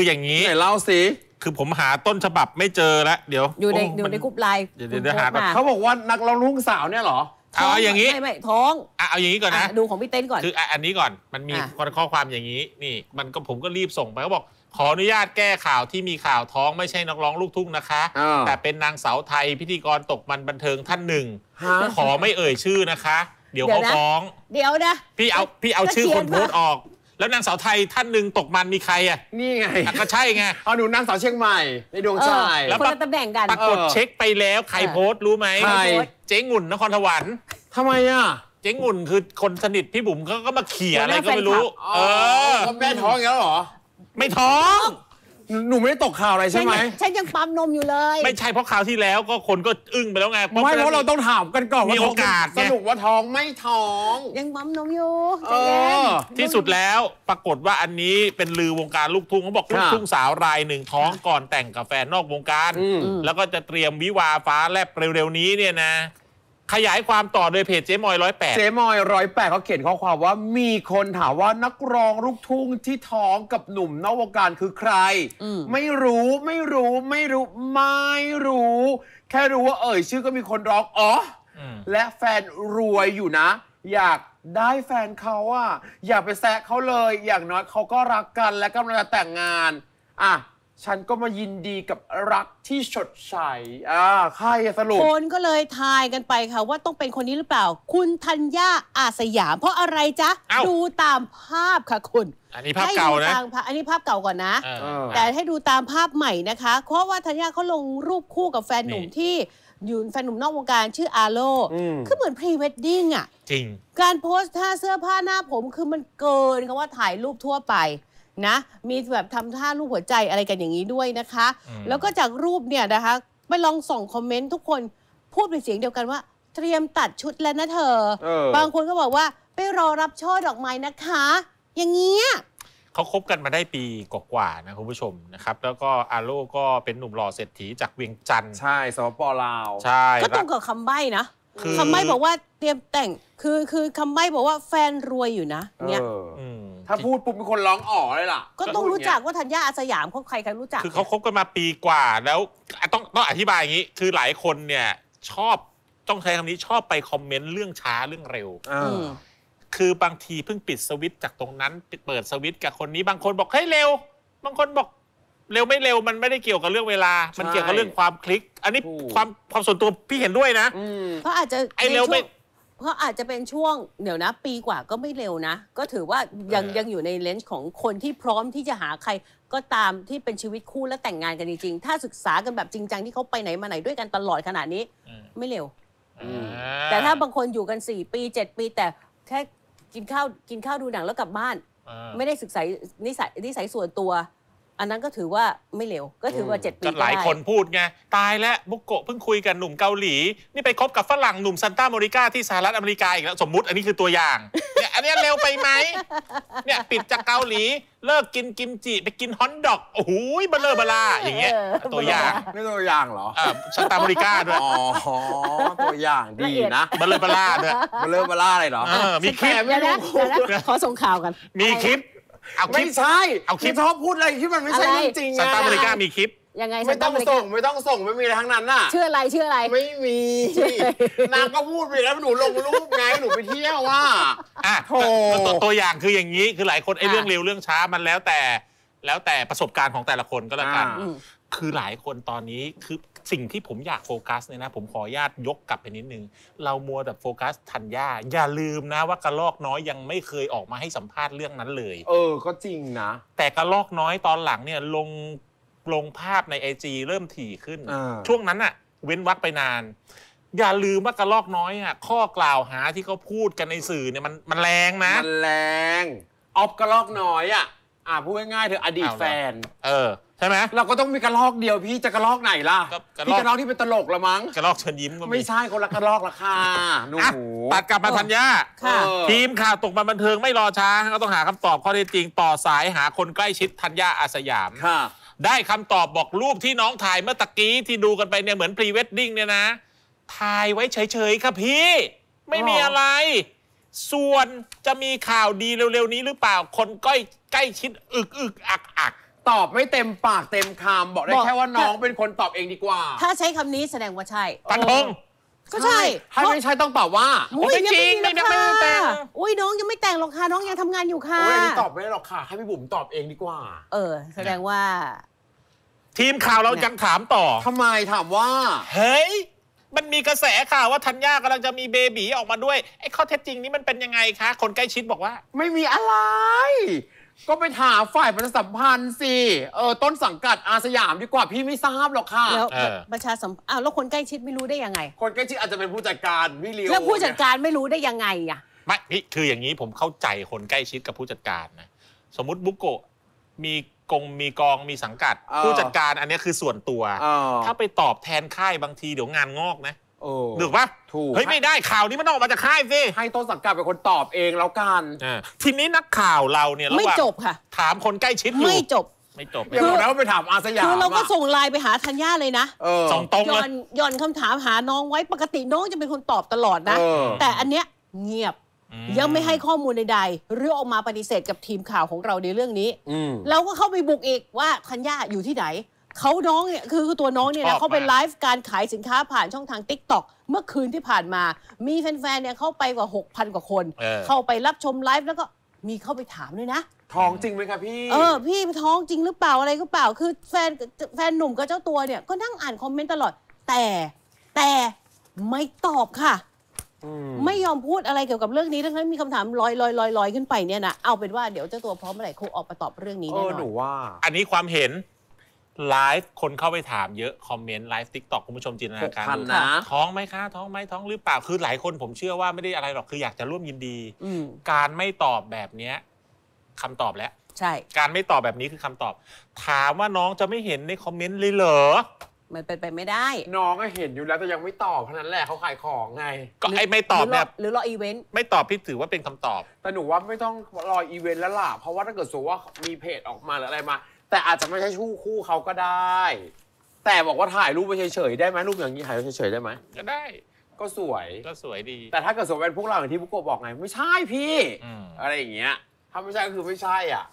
คืออย่างนี้ไหนเล่าสิคือผมหาต้นฉบับไม่เจอแล้วเดี๋ยว อยู่ในอยู่ในกรุ๊ปไลน์ เดี๋ยวเดี๋ยวหาก่อนเขาบอกว่านักร้องลูกสาวเนี่ยเหรอเอาอย่างนี้ ไม่ไม่ท้องเอาอย่างนี้ก่อนนะดูของพี่เต้นก่อน คืออันนี้ก่อน มันมีข้อความอย่างนี้ นี่มันก็ผมก็รีบส่งไปเขาบอก ขออนุญาตแก้ข่าวที่มีข่าวท้องไม่ใช่นักร้องลูกทุ่งนะคะ แต่เป็นนางสาวไทยพิธีกรตกมันบันเทิงท่านหนึ่ง ขอไม่เอ่ยชื่อนะคะ เดี๋ยวเขาฟ้อง เดี๋ยวนะ พี่เอาพี่เอาชื่อคนโพสดออกแล้วนางสาวไทยท่านหนึ่งตกมันมีใครอ่ะ นี่ไงก็ใช่ไงเอาหนูนางสาวเชียงใหม่ในดวงใจล้วคนะตำแหน่งกันปรากฏเช็คไปแล้วใครโพสต์รู้ไหมใเจ๊งุ่นนครสวรรค์ทำไมอ่ะ เจ๊งุ่นคือคนสนิทพี่บุ๋มเขาก็มาเขี่ยอะไรก็ไม่รู้ เออแม่ท้องแล้วเหรอ ไม่ท้อง หนูไม่ได้ตกข่าวอะไรใช่ไหมฉันยังปั๊มนมอยู่เลย ไม่ใช่เพราะข่าวที่แล้วก็คนก็อึ้งไปแล้วไง ไม่เพราะเราต้องถามกันก่อนว่าโอกาสสนรุปว่าท้องไม่ท้อง ยังปั๊มนมอยู่ใจเย็นที่สุดแล้วปรากฏว่าอันนี้เป็นลือวงการลูกทุ่งเขาบอกลูกทุ่งสาวรายหนึ่งท้องก่อนแต่งกับแฟนนอกวงการ แล้วก็จะเตรียมวิวาฟ้าแลบเร็วๆนี้ เนี่ยนะ ขยายความต่อโดยเพจเจมอยร้อยแปดเจมอยร้อยแปดเขาเขียนข้อความว่ามีคนถามว่านักร้อง ลูกทุ่งที่ท้องกับหนุ่มนอกวงการคือใครไม่รู้ไม่รู้ไม่รู้ไม่รู้ แค่รู้ว่า เอ่ยชื่อก็มีคนร้องอ๋อและแฟนรวยอยู่นะอยากได้แฟนเขาอะอย่าไปแซะเขาเลยอย่างน้อยเขาก็รักกันและกำลังจะแต่งงานอ่ะฉันก็มายินดีกับรักที่ชดใสอ่าใคระสรุปคนก็เลยทายกันไปค่ะ ว่าต้องเป็นคนนี้หรือเปล่า คุณธัญญาอาสยาม เพราะอะไรจ๊ะ ดูตามภาพค่ะคุณ อันนี้ภาพเก่านะให้ดูตมภาพอันนี้ภาพเก่าก่อนนะ แต่ให้ดูตามภาพใหม่นะคะ เพราะว่าธัญญาเขาลงรูปคู่กับแฟนหนุ่มที่อยู่แฟนหนุ่มนอกวงการชื่ออาโล คือเหมือนพรีเวดดิ้งอ่ะจริง การโพสท่าเสื้อผ้าหน้าผมคือมันเกินคำว่าถ่ายรูปทั่วไป นะ มีแบบทำท่ารูปหัวใจอะไรกันอย่างนี้ด้วยนะคะ แล้วก็จากรูปเนี่ยนะคะ ไปลองส่งคอมเมนต์ทุกคนพูดเป็นเสียงเดียวกันว่าเตรียมตัดชุดแล้วนะเธอ บางคนก็บอกว่าไปรอรับช่อดอกไม้นะคะ อย่างเงี้ยเขาคบกันมาได้ปีกว่าๆนะคุณผู้ชมนะครับแล้วก็อาโลก็เป็นหนุ่มหล่อเศรษฐีจากเวียงจันทร์ใช่ สปปลาวใช่ ก็ตรงกับคำใบ้นะคือคำใบ้บอกว่าเตรียมแต่ง คือคือคำใบ้บอกว่าแฟนรวยอยู่นะเนี่ยถ้าพูดปุ๊บเป็นคนร้องอ๋อเลยล่ะ ก็ต้องรู้จักว่าธัญญาอาสยามเขาใครใครรู้จัก คือเขาคบกันมาปีกว่าแล้ว ต้องต้องอธิบายอย่างนี้ คือหลายคนเนี่ยชอบต้องใช้คำนี้ชอบไปคอมเมนต์เรื่องช้าเรื่องเร็วคือบางทีเพิ่งปิดสวิตจากตรงนั้นเปิดสวิตกับคนนี้บางคนบอกเฮ้ยเร็ว บางคนบอก เร็วไม่เร็วมันไม่ได้เกี่ยวกับเรื่องเวลา มันเกี่ยวกับเรื่องความคลิกอันนี้ความความส่วนตัวพี่เห็นด้วยนะเพราะอาจจะไอเร็วไม่ เพราะอาจจะเป็นช่วงเดี๋ยวนะ ปีกว่าก็ไม่เร็วนะ ก็ถือว่ายังยังอยู่ในเลนส์ของคนที่พร้อมที่จะหาใคร ก็ตามที่เป็นชีวิตคู่และแต่งงานกันจริงๆถ้าศึกษากันแบบจริงจังที่เขาไปไหนมาไหนด้วยกันตลอดขนาดนี้ไม่เร็วแต่ถ้าบางคนอยู่กัน 4 ปี 7 ปีแต่แค่กินข้าวกินข้าวดูหนังแล้วกลับบ้าน ไม่ได้ศึกษานิสัยนิสัยส่วนตัว อันนั้นก็ถือว่าไม่เร็วก็ถือว่าเจ็ดปีก็หลายคนพูดไงตายแล้วบุกโกเพิ่งคุยกับหนุ่มเกาหลี นี่ไปคบกับฝรั่งหนุ่มซันต้าโมริกาที่สหรัฐอเมริกาอีกแล้วสมมุติอันนี้คือตัวอย่างอันนี้เร็วไปไหม เนี่ย ปิดจากเกาหลีเลิกกินกิมจิ ไปกินฮอนดอกโอ้โหเบลเลอร์บลาอย่างเงี้ยตัวอย่างนี่ตัวอย่างเหรอสตาร์บริก้าด้วยอ๋อตัวอย่างดีนะเบลเลอร์บลาด้วยเบลเลอร์บลาอะไรเหรอมีคลิปไม่รู้ขอส่งข่าวกัน มีคลิปเอาคลิปไม่ใช่ เอาคลิปชอบพูดอะไรที่มันไม่ใช่เรื่องจริงสตาร์บริก้ามีคลิปยังไงไม่ต้องส่งไม่ต้องส่งไม่มีอะไรทั้งนั้นน่ะชื่ออะไรชื่ออะไรไม่มีนางก็พูดไปแล้วหนูลงรูปไงหนูไปเที่ยวว่าอ่ะโตัวตัวอย่างคืออย่างนี้ คือหลายคนไอ้เรื่องเร็วเรื่องช้ามันแล้วแต่ แล้วแต่ประสบการณ์ของแต่ละคนก็แล้วกัน คือหลายคนตอนนี้คือสิ่งที่ผมอยากโฟกัสเนี่ยนะผมขออนุญาตยกกลับไปนิดนึงเรามัวแต่โฟกัสทัญญาอย่าลืมนะ ว่ากระลอกน้อยยังไม่เคยออกมาให้สัมภาษณ์เรื่องนั้นเลย เออก็จริงนะ แต่กระลอกน้อยตอนหลังเนี่ยลงลงภาพในไจีเริ่มถี่ขึ้น ช่วงนั้นอะเว้นวักไปนาน อย่าลืมว่ากระลอกน้อยอะข้อกล่าวหาที่เขาพูดกันในสื่อเนี่ยมันมันแรงนะ มันแรง ออฟกระลอกน้อยอ่ะอ่าพูดง่ายๆเธออดีตแฟนเออใช่ไหมเราก็ต้องมีกระลอกเดียวพี่จะกระลอกไหนล่ะพี่กระลอกที่เป็นตลกละมั้งกระลอกเชิญยิ้มก็ไม่ใช่คนละกระลอกละค่ะหนูอ่ะตัดกลับมาธัญญา่าทีมข่าวตกมาบันเทิงไม่รอช้าก็ต้องหาคำตอบข้อเท็จจริงต่อสายหาคนใกล้ชิดธัญญาอาสยามค่ะได้คำตอบบอกรูปที่น้องถ่ายเมื่อตะกี้ที่ดูกันไปเนี่ยเหมือนพรีเวดดิ้งเนี่ยนะ ถ่ายไว้เฉยๆค่ะพี่ ไม่มีอะไร ส่วนจะมีข่าวดีเร็วๆนี้หรือเปล่าคนก้อยใกล้ชิดอึกอึกอักอักตอบไม่เต็มปากเต็มคำบอกได้แค่ว่าน้องเป็นคนตอบเองดีกว่า ถ้าใช้คำนี้แสดงว่าใช่ตันธงก็ใช่ถ้าไม่ใช่ต้องตอบว่าไม่จริงนอุ้ยน้องยังไม่แต่งหรอกค่ะน้องยังทำงานอยู่ค่ะ โอ้ยนีตอบไม่ได้หรอกค่ะ ให้พี่บุ๋มตอบเองดีกว่า เออแสดงว่า ทีมข่าวเรายังถามต่อทำไมถามว่า เฮ้ย มันมีกระแสข่าวว่าธัญญากำลังจะมีเบบีออกมาด้วยไอ้ข้อเท็จจริงนี้มันเป็นยังไงคะ คนใกล้ชิดบอกว่า ไม่มีอะไร ก็ไปถามฝ่ายประชาสัมพันธ์สิเออต้นสังกัดอาสยามดีกว่าพี่ไม่ทราบหรอกค่ะแล้วออประชาสัมพันธ์อแล้วคนใกล้ชิดไม่รู้ได้ยังไง คนใกล้ชิดอาจจะเป็นผู้จัดการวิลิโอแล้วผู้จัดการไม่รู้ได้ยังไงอ่ะไม่นี่คืออย่างนี้ผมเข้าใจคนใกล้ชิดกับผู้จัดการนะ สมมติบุกโกะมีกงมีกองมีสังกัดผู้จัดการอันนี้คือส่วนตัว ถ้าไปตอบแทนค่ายบางที เดี๋ยวงานงอกนะเือกปะถูกเฮ้ย ไม่ได้ข่าวนี้มันออกมาจากค่ายสิให้ต้นสังกัดเป็นคนตอบเองแล้วกัน ทีนี้นักข่าวเราเนี่ยรไม่าจบค่ะถามคนใกล้ชิดอยู่ไม่จบไม่จบคือเดีวแล้วไปถามอาสยามคือเราก็ส่งไลน์ไปหาธัญญาเลยนะส่งตรงเลยอยนอนคำถามหาน้องไว้ปกติน้องจะเป็นคนตอบตลอดนะ แต่อันเนี้ยเงียบยังไม่ให้ข้อมูลใดๆ เรื่องออกมาปฏิเสธกับทีมข่าวของเราในเรื่องนี้เราก็เข้าไปบุกอีกว่า คัญญาอยู่ที่ไหน เขาน้องเนี่ยคือตัวน้องเนี่ยนะเขาไปไลฟ์การขายสินค้าผ่านช่องทาง t ิ k t o k เมื่อคืนที่ผ่านมา มีแฟนๆ เนี่ยเข้าไปกว่า 6,000 กว่าคน เข้าไปรับชมไลฟ์แล้วก็มีเข้าไปถามด้วยนะท้องจริงไหมคะพี่ เออ พี่ท้องจริงหรือเปล่าอะไรก็เปล่าคือแฟนแฟนหนุ่มกับเจ้าตัวเนี่ยก็นั่งอ่านคอมเมนต์ตลอด แต่แต่ไม่ตอบค่ะไม่ยอมพูดอะไรเกี่ยวกับเรื่องนี้ ทั้งนั้นมีคำถามลอยลอยลอยลอยขึ้นไปเนี่ยนะ เอาเป็นว่าเดี๋ยวเจ้าตัวพร้อมเมื่อไหร่คูออกมาตอบเรื่องนี้แน่นอนหนูว่า อันนี้ความเห็นไลฟ์คนเข้าไปถามเยอะ คอมเมนต์ไลฟ์ติ๊กต็อกคุณผู้ชมจินตนาการนะท้องไหมคะ ท้องไหมท้องหรือเปล่าคือหลายคนผมเชื่อว่าไม่ได้อะไรหรอก คืออยากจะร่วมยินดีการไม่ตอบแบบเนี้ย คำตอบแล้ว ใช่ การไม่ตอบแบบนี้คือคำตอบ ถามว่าน้องจะไม่เห็นในคอมเมนต์เลยเหรอมันเป็นไปไม่ได้ น้องก็เห็นอยู่แล้ว แต่ยังไม่ตอบเพราะนั้นแหละเขาขายของไง ก็ไอ้ไม่ตอบเนี่ยหรือรออีเวนต์ ไม่ตอบพี่ถือว่าเป็นคำตอบ แต่หนูว่าไม่ต้องรออีเวนต์แล้วล่ะเพราะว่าถ้าเกิดสมมติว่ามีเพจออกมาหรืออะไรมา แต่อาจจะไม่ใช่ชู่คู่เขาก็ได้ แต่บอกว่าถ่ายรูปไปเฉยๆได้ไหมรูปอย่างนี้ถ่ายเฉยๆได้ไหมก็ได้ก็สวยก็สวยดี แต่ถ้าเกิดสมมติเป็นพวกเราอย่างที่พวกโกะบอกไงไม่ใช่พี่อะไรอย่างเงี้ยถ้าไม่ใช่ก็คือไม่ใช่อ่ะ